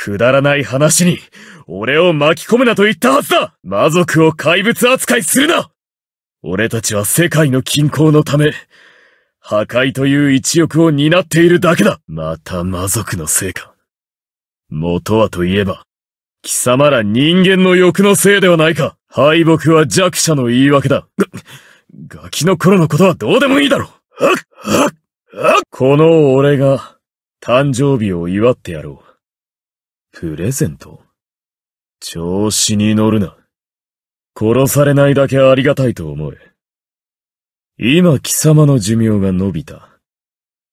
くだらない話に、俺を巻き込むなと言ったはずだ魔族を怪物扱いするな俺たちは世界の均衡のため、破壊という一翼を担っているだけだまた魔族のせいか。元はといえば、貴様ら人間の欲のせいではないか敗北は弱者の言い訳だ。ガキの頃のことはどうでもいいだろうこの俺が、誕生日を祝ってやろう。プレゼント調子に乗るな。殺されないだけありがたいと思え。今貴様の寿命が伸びた。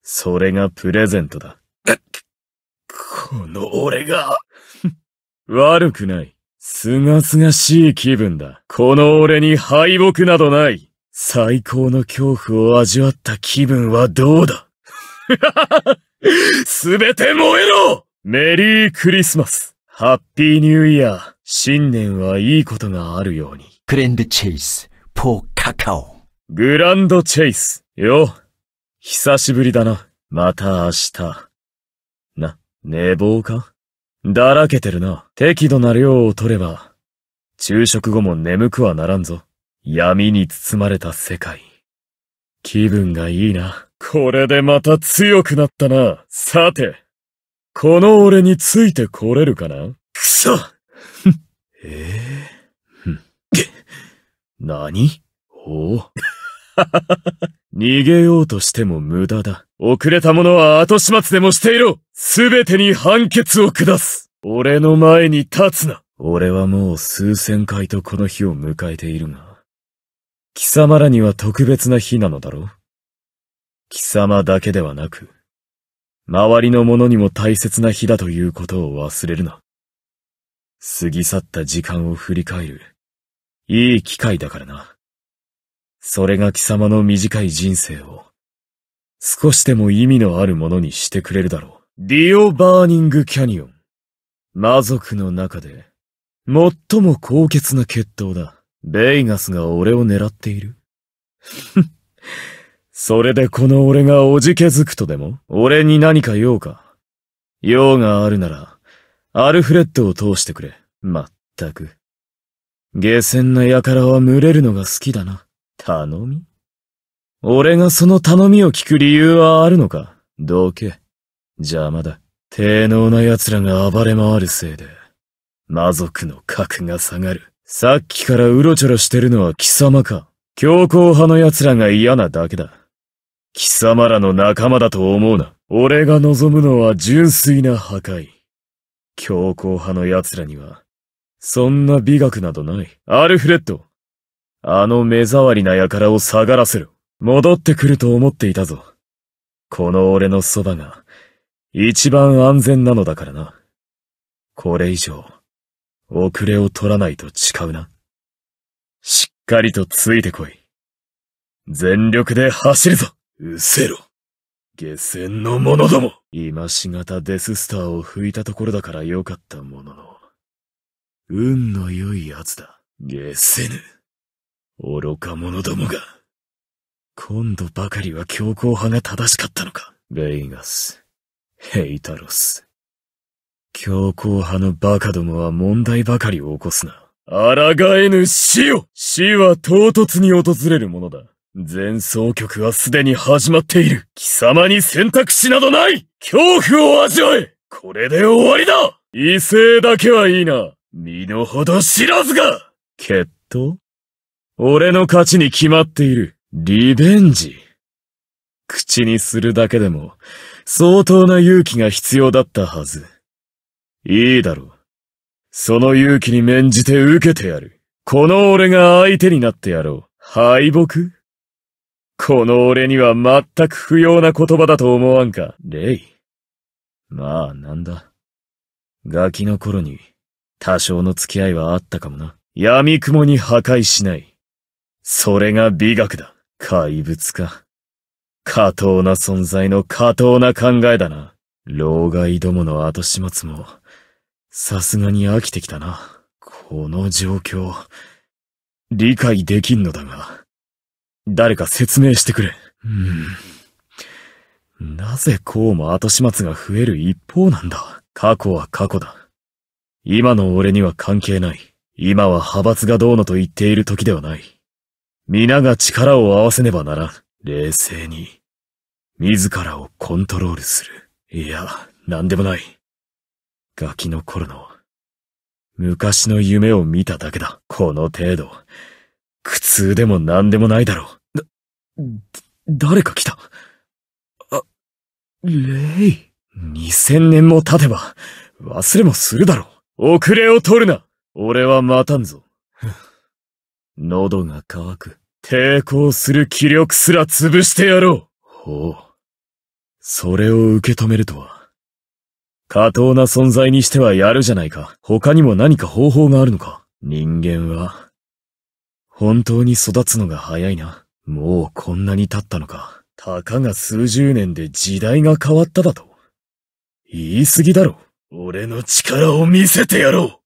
それがプレゼントだ。この俺が。悪くない。すがすがしい気分だ。この俺に敗北などない。最高の恐怖を味わった気分はどうだすべ て燃えろメリークリスマスハッピーニューイヤー新年はいいことがあるように。グランドチェイス、ポーカカオ。グランドチェイス、よ。久しぶりだな。また明日。な、寝坊かだらけてるな。適度な量を取れば、昼食後も眠くはならんぞ。闇に包まれた世界。気分がいいな。これでまた強くなったな。さて。この俺についてこれるかなくそ ええー、何おお 逃げようとしても無駄だ。遅れた者は後始末でもしていろすべてに判決を下す俺の前に立つな俺はもう数千回とこの日を迎えているが、貴様らには特別な日なのだろう貴様だけではなく、周りの者にも大切な日だということを忘れるな。過ぎ去った時間を振り返る。いい機会だからな。それが貴様の短い人生を、少しでも意味のあるものにしてくれるだろう。ディオ・バーニング・キャニオン。魔族の中で、最も高潔な決闘だ。ベイガスが俺を狙っている。それでこの俺がおじけづくとでも俺に何か用か用があるなら、アルフレッドを通してくれ。まったく。下船な輩は群れるのが好きだな。頼み俺がその頼みを聞く理由はあるのかどけ。邪魔だ。低能な奴らが暴れ回るせいで、魔族の格が下がる。さっきからうろちょろしてるのは貴様か。強硬派の奴らが嫌なだけだ。貴様らの仲間だと思うな。俺が望むのは純粋な破壊。強硬派の奴らには、そんな美学などない。アルフレッド、あの目障りな輩を下がらせろ。戻ってくると思っていたぞ。この俺のそばが、一番安全なのだからな。これ以上、遅れを取らないと誓うな。しっかりとついてこい。全力で走るぞ失せろ。下船の者ども今しがたデススターを吹いたところだからよかったものの。運の良い奴だ。下せぬ。愚か者どもが。今度ばかりは強硬派が正しかったのか。ベイガス、ヘイタロス。強硬派の馬鹿どもは問題ばかりを起こすな。抗えぬ死を死は唐突に訪れるものだ。前奏曲はすでに始まっている。貴様に選択肢などない恐怖を味わえこれで終わりだ威勢だけはいいな。身の程知らずが決闘俺の勝ちに決まっている。リベンジ。口にするだけでも、相当な勇気が必要だったはず。いいだろう。その勇気に免じて受けてやる。この俺が相手になってやろう。敗北この俺には全く不要な言葉だと思わんか、レイ。まあ、なんだ。ガキの頃に、多少の付き合いはあったかもな。闇雲に破壊しない。それが美学だ。怪物か。過当な存在の過当な考えだな。老害どもの後始末も、さすがに飽きてきたな。この状況、理解できんのだが。誰か説明してくれ。うん。なぜこうも後始末が増える一方なんだ。過去は過去だ。今の俺には関係ない。今は派閥がどうのと言っている時ではない。皆が力を合わせねばならん。冷静に。自らをコントロールする。いや、なんでもない。ガキの頃の、昔の夢を見ただけだ。この程度。苦痛でも何でもないだろう。だ、誰か来た。あ、レイ。2000年も経てば、忘れもするだろう。遅れを取るな俺は待たんぞ。喉が渇く。抵抗する気力すら潰してやろう。ほう。それを受け止めるとは。過当な存在にしてはやるじゃないか。他にも何か方法があるのか。人間は、本当に育つのが早いな。もうこんなに経ったのか。たかが数十年で時代が変わっただと。言い過ぎだろ。俺の力を見せてやろう